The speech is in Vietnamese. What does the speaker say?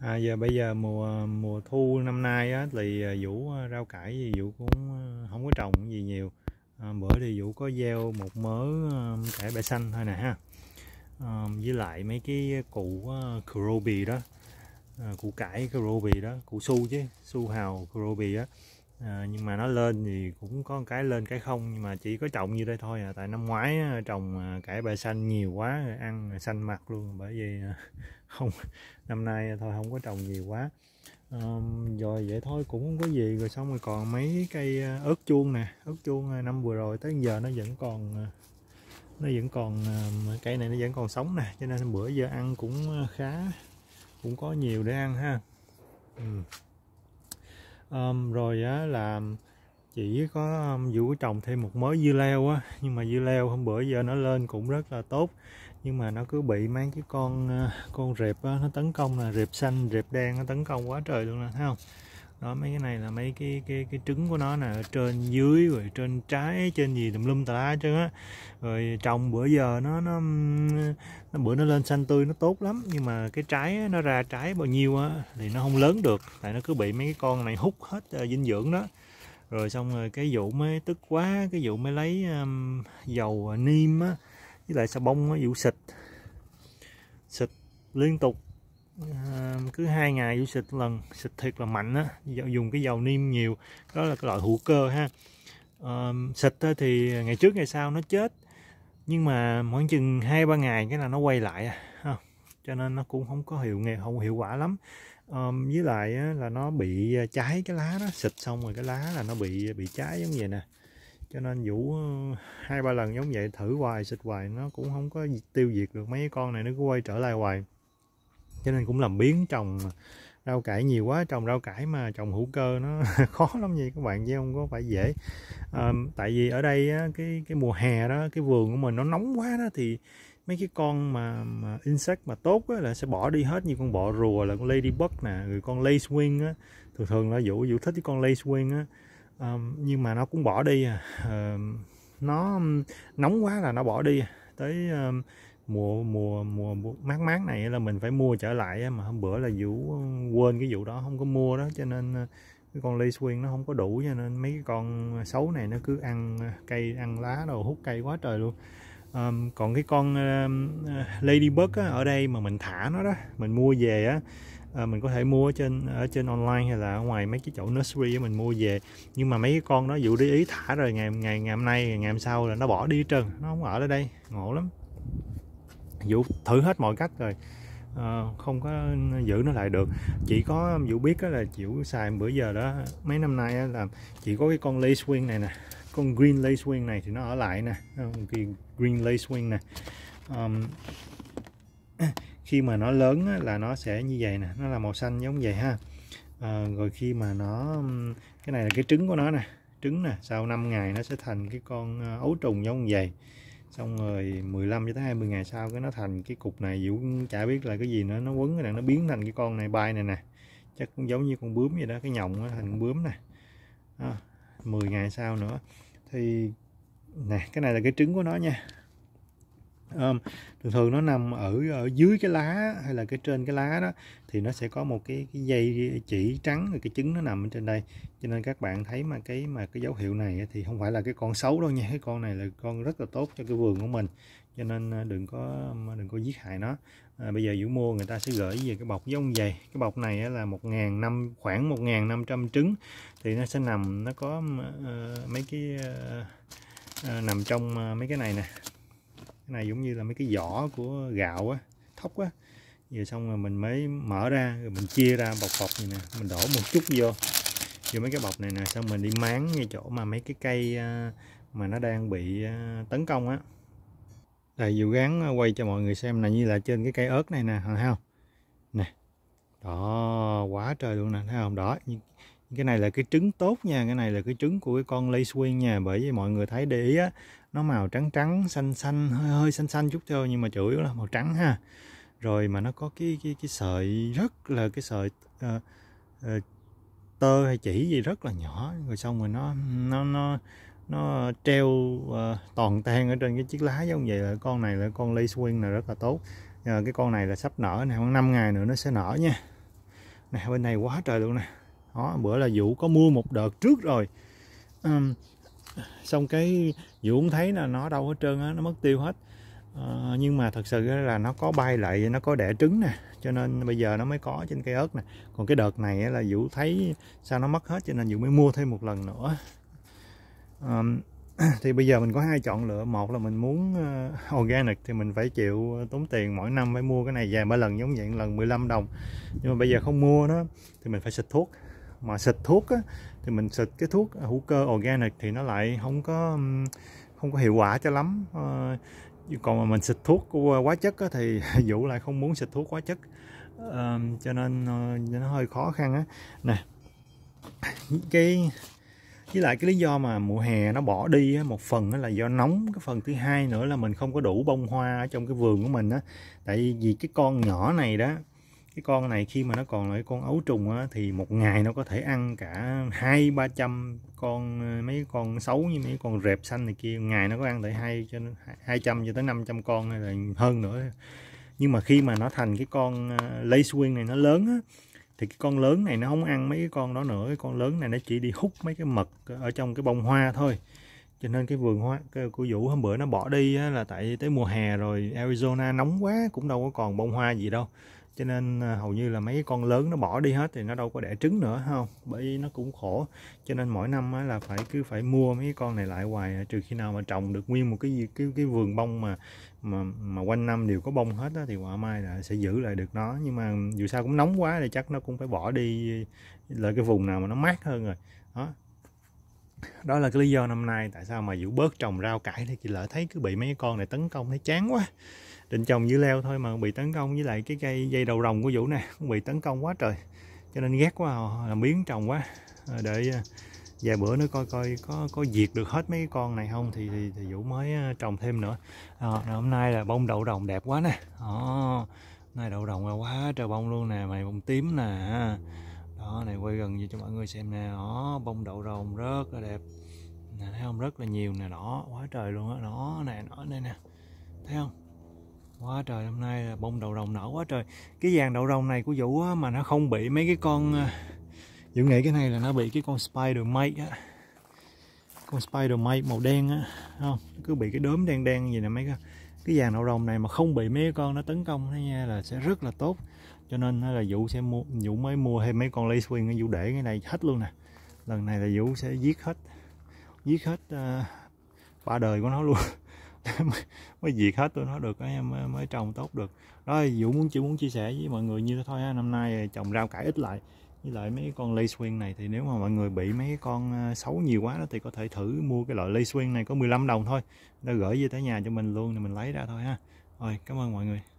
À, giờ bây giờ mùa mùa thu năm nay á, thì à, Vũ à, rau cải thì Vũ cũng à, không có trồng gì nhiều à, bữa thì Vũ có gieo một mớ cải bẹ xanh thôi nè ha à, với lại mấy cái củ kurobi đó à, củ cải kurobi đó củ su chứ su hào kurobi á à, nhưng mà nó lên thì cũng có cái lên cái không nhưng mà chỉ có trồng như đây thôi à tại năm ngoái trồng cải bẹ xanh nhiều quá ăn xanh mặt luôn bởi vì không năm nay thôi không có trồng nhiều quá um, rồi vậy thôi cũng không có gì rồi xong rồi còn mấy cây ờ, ớt chuông nè ớt chuông ờ, năm vừa rồi tới giờ nó vẫn còn ờ, nó vẫn còn cây này nó vẫn còn sống nè cho nên bữa giờ ăn cũng khá cũng có nhiều để ăn ha ừ. um, rồi á là chỉ có um, vụ trồng thêm một mớ dưa leo á nhưng mà dưa leo hôm bữa giờ nó lên cũng rất là tốt nhưng mà nó cứ bị mấy cái con ờ, con rệp đó, nó tấn công là rệp xanh rệp đen nó tấn công quá trời luôn nè thấy không đó mấy cái này là mấy cái cái cái trứng của nó nè trên dưới rồi trên trái trên gì tùm lum tà lá chứ á rồi trồng bữa giờ nó nó nó bữa nó lên xanh tươi nó tốt lắm nhưng mà cái trái nó ra trái bao nhiêu á thì nó không lớn được tại nó cứ bị mấy cái con này hút hết ờ, dinh dưỡng đó rồi xong rồi cái vụ mới tức quá cái vụ mới lấy um, dầu ờ, niêm á với lại xà bông nó vụ xịt xịt liên tục à, cứ hai ngày vụ xịt lần xịt thiệt là mạnh á dùng cái dầu niêm nhiều đó là cái loại hữu cơ ha à, xịt thì ngày trước ngày sau nó chết nhưng mà khoảng chừng hai ba ngày cái là nó quay lại à, ha. cho nên nó cũng không có hiệu nghề không hiệu quả lắm um, với lại là nó bị à, cháy cái lá đó xịt xong rồi cái lá là nó bị bị cháy giống vậy nè cho nên vũ ờ, hai ba lần giống vậy thử hoài xịt hoài nó cũng không có tiêu diệt được mấy con này nó cứ quay trở lại hoài cho nên cũng làm biến trồng à, rau cải nhiều quá trồng rau cải mà trồng hữu cơ nó khó lắm vậy các bạn chứ không có phải dễ à, tại vì ở đây á, cái cái mùa hè đó cái vườn của mình nó nóng quá đó thì mấy cái con mà, mà insect mà tốt á, là sẽ bỏ đi hết như con bọ rùa là con ladybug nè người con lacewing á thường thường là vũ vũ thích cái con lacewing á nhưng mà nó cũng bỏ đi à, nó nóng quá là nó bỏ đi tới à, mùa mùa mùa mát mát này là mình phải mua trở lại mà hôm bữa là vũ quên cái vụ đó không có mua đó cho nên cái con ly xuyên nó không có đủ cho nên mấy cái con xấu này nó cứ ăn cây ăn lá đồ hút cây quá trời luôn um, còn cái con uh, ladybug á, ở đây mà mình thả nó đó mình mua về á à, mình có thể mua ở trên ở trên online hay là ở ngoài mấy cái chỗ nursery mình mua về nhưng mà mấy cái con đó dụ để ý thả rồi ngày ngày ngày hôm nay ngày hôm sau là nó bỏ đi trơn nó không ở đây ngộ lắm dụ thử hết mọi cách rồi à, không có giữ nó lại được chỉ có dụ biết đó là chịu xài bữa giờ đó mấy năm nay là chỉ có cái con lacewing này nè con green lacewing này thì nó ở lại nè ờ, cái green lacewing nè um, khi mà nó lớn á, là nó sẽ như vậy nè nó là màu xanh giống vậy ha à, rồi khi mà nó cái này là cái trứng của nó nè trứng nè sau 5 ngày nó sẽ thành cái con ờ, ấu trùng giống vậy xong rồi 15 cho tới 20 ngày sau cái nó thành cái cục này Vũ chả biết là cái gì nữa nó quấn cái này nó biến thành cái con này bay này nè chắc cũng giống như con bướm vậy đó cái nhộng nó thành bướm nè à, 10 ngày sau nữa thì nè cái này là cái trứng của nó nha um, thường thường nó nằm ở, ở dưới cái lá hay là cái trên cái lá đó thì nó sẽ có một cái, cái dây chỉ trắng rồi cái trứng nó nằm ở trên đây cho nên các bạn thấy mà cái mà cái dấu hiệu này thì không phải là cái con xấu đâu nha cái con này là con rất là tốt cho cái vườn của mình cho nên à, đừng có đừng có giết hại nó à, bây giờ vũ mua người ta sẽ gửi về cái bọc giống vậy cái bọc này là một ngàn năm khoảng một ngàn năm trăm trứng thì nó sẽ nằm nó có uh, mấy cái uh, uh, nằm trong uh, mấy cái này nè cái này giống như là mấy cái vỏ của gạo á thóc á giờ xong rồi mình mới mở ra rồi mình chia ra bọc bọc này nè mình đổ một chút vô vô mấy cái bọc này nè xong mình đi máng ngay chỗ mà mấy cái cây à, mà nó đang bị à, tấn công á đây dù gắng à, quay cho mọi người xem là như là trên cái cây ớt này nè thấy không nè đó quá trời luôn nè thấy không đó cái này là cái trứng tốt nha cái này là cái trứng của cái con lay swing nha bởi vì mọi người thấy để ý á nó màu trắng trắng xanh xanh hơi hơi xanh xanh chút thôi nhưng mà chủ yếu là màu trắng ha rồi mà nó có cái cái, cái sợi rất là cái sợi uh, uh, tơ hay chỉ gì rất là nhỏ rồi xong rồi nó nó nó nó treo uh, toàn tan ở trên cái chiếc lá giống vậy là con này là con lây swing là rất là tốt à, cái con này là sắp nở nè khoảng 5 ngày nữa nó sẽ nở nha nè bên này quá trời luôn nè đó bữa là vũ có mua một đợt trước rồi um, xong cái dù cũng thấy là nó đâu hết trơn á nó mất tiêu hết à, nhưng mà thật sự là nó có bay lại nó có đẻ trứng nè cho nên bây giờ nó mới có trên cây ớt nè còn cái đợt này là vũ thấy sao nó mất hết cho nên vũ mới mua thêm một lần nữa à, thì bây giờ mình có hai chọn lựa một là mình muốn ờ, organic thì mình phải chịu tốn tiền mỗi năm phải mua cái này vài ba lần giống vậy lần 15 đồng nhưng mà bây giờ không mua nó thì mình phải xịt thuốc mà xịt thuốc á, thì mình xịt cái thuốc hữu cơ organic thì nó lại không có không có hiệu quả cho lắm ờ, còn mà mình xịt thuốc quá chất thì Vũ lại không muốn xịt thuốc quá chất ờ, cho nên ờ, nó hơi khó khăn á nè cái với lại cái lý do mà mùa hè nó bỏ đi á, một phần á, là do nóng cái phần thứ hai nữa là mình không có đủ bông hoa ở trong cái vườn của mình á tại vì cái con nhỏ này đó cái con này khi mà nó còn là cái con ấu trùng á, thì một ngày nó có thể ăn cả hai ba trăm con ờ, mấy con xấu như mấy con rệp xanh này kia ngày nó có ăn tới hai cho hai trăm cho tới 500 con hay là hơn nữa nhưng mà khi mà nó thành cái con ờ, lacewing này nó lớn á, thì cái con lớn này nó không ăn mấy cái con đó nữa cái con lớn này nó chỉ đi hút mấy cái mật ở trong cái bông hoa thôi cho nên cái vườn hoa cái, của vũ hôm bữa nó bỏ đi á, là tại tới mùa hè rồi Arizona nóng quá cũng đâu có còn bông hoa gì đâu cho nên à, hầu như là mấy con lớn nó bỏ đi hết thì nó đâu có đẻ trứng nữa không bởi vì nó cũng khổ cho nên mỗi năm là phải cứ phải mua mấy con này lại hoài trừ khi nào mà trồng được nguyên một cái cái cái vườn bông mà mà mà quanh năm đều có bông hết đó, thì quả mai là sẽ giữ lại được nó nhưng mà dù sao cũng nóng quá thì chắc nó cũng phải bỏ đi lại cái vùng nào mà nó mát hơn rồi đó đó là cái lý do năm nay tại sao mà giữ bớt trồng rau cải thì chị lỡ thấy cứ bị mấy con này tấn công thấy chán quá định trồng dưa leo thôi mà bị tấn công với lại cái cây dây đầu rồng của Vũ nè cũng bị tấn công quá trời cho nên ghét quá à, làm biến trồng quá ờ, để ờ, vài bữa nữa coi coi có có diệt được hết mấy con này không thì thì, thì Vũ mới ờ, trồng thêm nữa à, hôm nay là bông đậu rồng đẹp quá nè à, nay đậu rồng quá trời bông luôn nè mày bông tím nè đó này quay gần cho mọi người xem nè đó bông đậu rồng rất là đẹp nè, thấy không rất là nhiều nè đó quá trời luôn á đó. đó này nó đây nè thấy không quá trời hôm nay là bông đậu rồng nở quá trời cái vàng đậu rồng này của vũ á, mà nó không bị mấy cái con à, vũ nghĩ cái này là nó bị cái con spider mate á con spider mate màu đen á không cứ bị cái đốm đen đen gì nè mấy cái cái vàng đậu rồng này mà không bị mấy con nó tấn công nó nha là sẽ rất là tốt cho nên là vũ sẽ mua vũ mới mua thêm mấy con lay swing vũ để cái này hết luôn nè lần này là vũ sẽ giết hết giết hết à, uh, ba đời của nó luôn mới diệt hết tôi nói được em mới, mới trồng tốt được đó dụ muốn chỉ muốn chia sẻ với mọi người như thế thôi năm nay trồng rau cải ít lại với lại mấy con lây xuyên này thì nếu mà mọi người bị mấy con ờ, xấu nhiều quá đó thì có thể thử mua cái loại lây xuyên này có 15 đồng thôi nó gửi về tới nhà cho mình luôn thì mình lấy ra thôi ha rồi cảm ơn mọi người